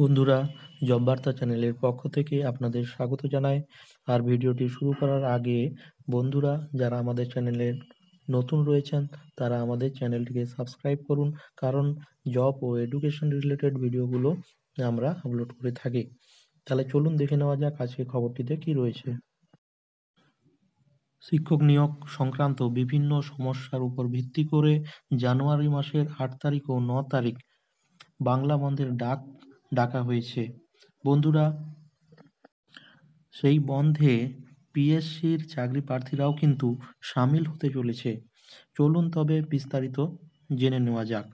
বন্ধুরা জববার্তা চ্যানেলের পক্ষ থেকে আপনাদের স্বাগত জানাই আর ভিডিওটি শুরু করার আগে বন্ধুরা যারা আমাদের চ্যানেলে নতুন রয়েছেন তারা আমাদের চ্যানেলটিকে সাবস্ক্রাইব করুন কারণ জব ও এডুকেশন রিলেটেড ভিডিওগুলো আমরা আপলোড করে থাকি তাহলে চলুন দেখে নেওয়া যাক আজকে খবরটিতে কি রয়েছে শিক্ষক নিয়োগ সংক্রান্ত বিভিন্ন সমস্যার উপর ভিত্তি করে জানুয়ারি মাসের আট তারিখ ও ন তারিখ বাংলা বন্ধের ডাক ডাকা হয়েছে বন্ধুরা সেই বন্ধে পিএসসির চাকরি প্রার্থীরাও কিন্তু সামিল হতে চলেছে চলুন তবে বিস্তারিত জেনে নেওয়া যাক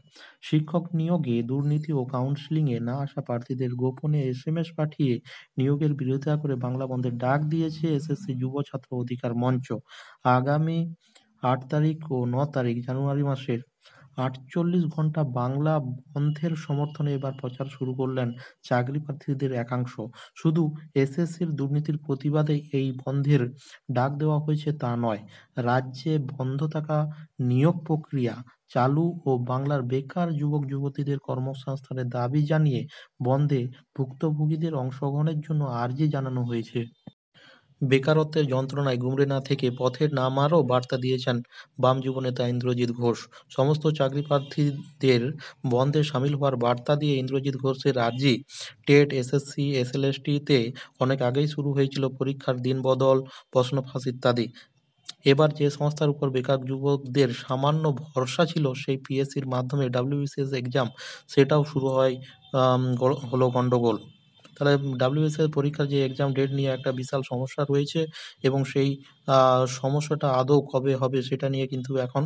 শিক্ষক নিয়োগে দুর্নীতি ও কাউন্সিলিংয়ে না আসা প্রার্থীদের গোপনে এসএমএস পাঠিয়ে নিয়োগের বিরোধিতা করে বাংলা বন্ধের ডাক দিয়েছে এসএসসি যুব ছাত্র অধিকার মঞ্চ আগামী আট তারিখ ও ন তারিখ জানুয়ারি মাসের আটচল্লিশ ঘন্টা বাংলা বন্ধের সমর্থনে এবার প্রচার শুরু করলেন চাকরি প্রার্থীদের একাংশ শুধু এসএসসির দুর্নীতির প্রতিবাদে এই বন্ধের ডাক দেওয়া হয়েছে তা নয় রাজ্যে বন্ধ থাকা নিয়োগ প্রক্রিয়া চালু ও বাংলার বেকার যুবক যুবতীদের কর্মসংস্থানের দাবি জানিয়ে বন্ধে ভুক্তভোগীদের অংশগ্রহণের জন্য আর্জি জানানো হয়েছে বেকারত্বের যন্ত্রণায় গুমরে না থেকে পথে নামারও বার্তা দিয়েছেন বাম যুবনেতা ইন্দ্রজিৎ ঘোষ সমস্ত চাকরি প্রার্থীদের বন্ধে সামিল হওয়ার বার্তা দিয়ে ইন্দ্রজিৎ ঘোষের আর্জি টেট এসএসসি এসএলএসটিতে অনেক আগেই শুরু হয়েছিল পরীক্ষার দিন বদল প্রশ্ন ফাঁস ইত্যাদি এবার যে সংস্থার উপর বেকার যুবকদের সামান্য ভরসা ছিল সেই পিএসসির মাধ্যমে ডাব্লিউবিসিএস এক্সাম সেটাও শুরু হয় হলো গণ্ডগোল তাহলে ডাব্লিউএসএর পরীক্ষার যে এক্সাম ডেট নিয়ে একটা বিশাল সমস্যা রয়েছে এবং সেই সমস্যাটা আদৌ কবে হবে সেটা নিয়ে কিন্তু এখন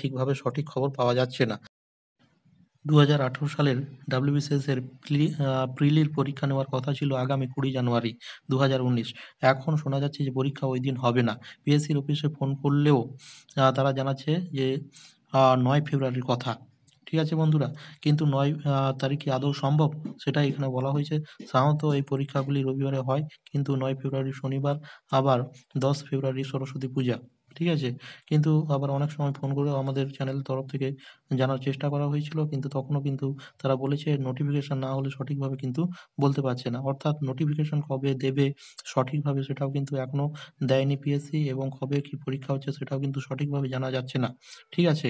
ঠিকভাবে সঠিক খবর পাওয়া যাচ্ছে না দু হাজার সালের ডাব্লিউবিসিএস এর প্রিলির পরীক্ষা নেওয়ার কথা ছিল আগামী কুড়ি জানুয়ারি দু এখন শোনা যাচ্ছে যে পরীক্ষা ওই দিন হবে না পিএসসির অফিসে ফোন করলেও তারা জানাচ্ছে যে নয় ফেব্রুয়ারির কথা ঠিক আছে বন্ধুরা কিন্তু নয় তারিখ কি আদৌ সম্ভব সেটা এখানে বলা হয়েছে সাধারণত এই পরীক্ষাগুলি রবিবারে হয় কিন্তু নয় ফেব্রুয়ারি শনিবার আবার দশ ফেব্রুয়ারি সরস্বতী পূজা ঠিক আছে কিন্তু আবার অনেক সময় ফোন করেও আমাদের চ্যানেলের তরফ থেকে জানার চেষ্টা করা হয়েছিল কিন্তু তখনও কিন্তু তারা বলেছে নোটিফিকেশান না হলে সঠিকভাবে কিন্তু বলতে পারছে না অর্থাৎ নোটিফিকেশান কবে দেবে সঠিকভাবে সেটাও কিন্তু এখনও দেয়নি পিএসসি এবং কবে কি পরীক্ষা হচ্ছে সেটাও কিন্তু সঠিকভাবে জানা যাচ্ছে না ঠিক আছে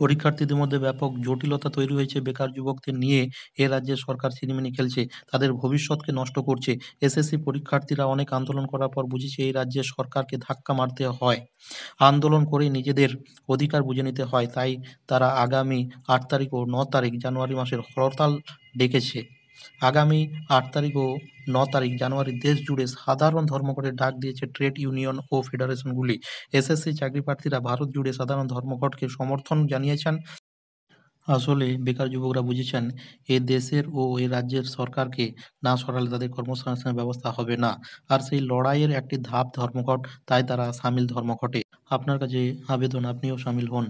পরীক্ষার্থীদের মধ্যে ব্যাপক জটিলতা তৈরি হয়েছে বেকার যুবকদের নিয়ে এ রাজ্যের সরকার সিনেমিনি খেলছে তাদের ভবিষ্যৎকে নষ্ট করছে এসএসসি পরীক্ষার্থীরা অনেক আন্দোলন করার পর বুঝেছে এই রাজ্যের সরকারকে ধাক্কা মারতে হয় আন্দোলন করে নিজেদের অধিকার বুঝে নিতে হয় তাই তারা আগামী আট তারিখ ও ন তারিখ জানুয়ারি মাসের হরতাল ডেকেছে আগামী আট তারিখ ও ন তারিখ জানুয়ারি দেশ জুড়ে সাধারণ ধর্মঘটের ডাক দিয়েছে ট্রেড ইউনিয়ন ও ফেডারেশনগুলি এসএসসি চাকরি প্রার্থীরা ভারত জুড়ে সাধারণ ধর্মঘটকে সমর্থন জানিয়েছেন আসলে বেকার যুবকরা বুঝেছেন এ দেশের ও এ রাজ্যের সরকারকে না সরালে তাদের কর্মসংস্থানের ব্যবস্থা হবে না আর সেই লড়াইয়ের একটি ধাপ ধর্মঘট তাই তারা সামিল ধর্মঘটে আপনার কাছে আবেদন আপনিও সামিল হন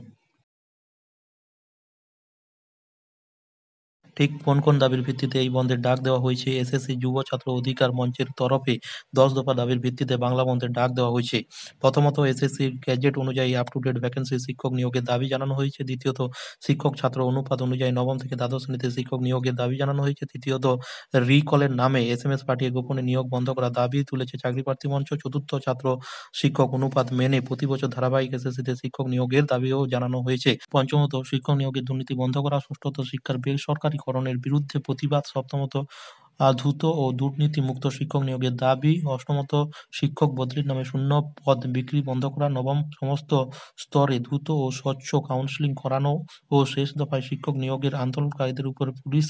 ঠিক কোন কোন দাবির ভিত্তিতে এই বন্ধের ডাক দেওয়া হয়েছে এসএসসি যুব ছাত্র অধিকার মঞ্চের তরফে দশ দফা দাবির ভিত্তিতে বাংলা বন্ধের ডাক দেওয়া হয়েছে প্রথমত এসএসসি গ্যাজেট অনুযায়ী আপ টু ডেট ভ্যাকেন্সি শিক্ষক নিয়োগের দাবি জানানো হয়েছে দ্বিতীয়ত শিক্ষক ছাত্র অনুপাত অনুযায়ী নবম থেকে দ্বাদশ শ্রেণীতে শিক্ষক নিয়োগের দাবি জানানো হয়েছে তৃতীয়ত রিকলের নামে এস এম এস পাঠিয়ে গোপনে নিয়োগ বন্ধ করার দাবি তুলেছে চাকরি প্রার্থী মঞ্চ চতুর্থ ছাত্র শিক্ষক অনুপাত মেনে প্রতি বছর ধারাবাহিক এসএসসিতে শিক্ষক নিয়োগের দাবিও জানানো হয়েছে পঞ্চমত শিক্ষক নিয়োগের দুর্নীতি বন্ধ করা ষষ্ঠত শিক্ষার সরকারি নির্বাচনীকরণের বিরুদ্ধে প্রতিবাদ সপ্তমত ধূর্ত ও দুর্নীতিমুক্ত শিক্ষক নিয়োগের দাবি অষ্টমত শিক্ষক বদলির নামে শূন্য পদ বিক্রি বন্ধ করা নবম সমস্ত স্তরে দ্রুত ও স্বচ্ছ কাউন্সিলিং করানো ও শেষ দফায় শিক্ষক নিয়োগের আন্দোলনকারীদের উপর পুলিশ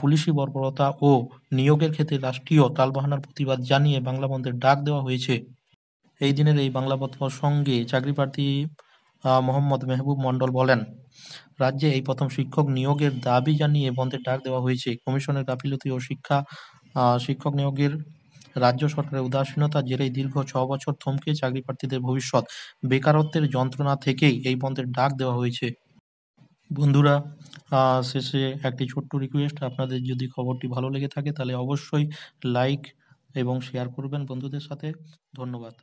পুলিশি বর্বরতা ও নিয়োগের ক্ষেত্রে রাষ্ট্রীয় তালবাহানার প্রতিবাদ জানিয়ে বাংলা বন্ধের ডাক দেওয়া হয়েছে এই দিনের এই বাংলা সঙ্গে চাকরি প্রার্থী মোহাম্মদ মেহবুব মণ্ডল বলেন রাজ্যে এই প্রথম শিক্ষক নিয়োগের দাবি জানিয়ে বন্ধের ডাক দেওয়া হয়েছে কমিশনের গাফিলতি ও শিক্ষা শিক্ষক নিয়োগের রাজ্য সরকারের উদাসীনতা জেরেই দীর্ঘ ছ বছর থমকে চাকরি প্রার্থীদের ভবিষ্যৎ বেকারত্বের যন্ত্রণা থেকেই এই বন্ধের ডাক দেওয়া হয়েছে বন্ধুরা শেষে একটি ছোট্ট রিকোয়েস্ট আপনাদের যদি খবরটি ভালো লেগে থাকে তাহলে অবশ্যই লাইক এবং শেয়ার করবেন বন্ধুদের সাথে ধন্যবাদ